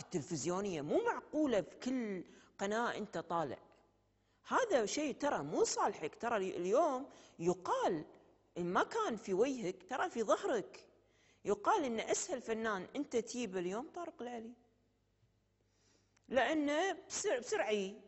التلفزيونية مو معقولة في كل قناة أنت طالع هذا شيء ترى مو صالحك ترى اليوم يقال إن ما كان في وجهك ترى في ظهرك يقال ان اسهل فنان انت تجيبه اليوم طارق العلي لانه بسرعه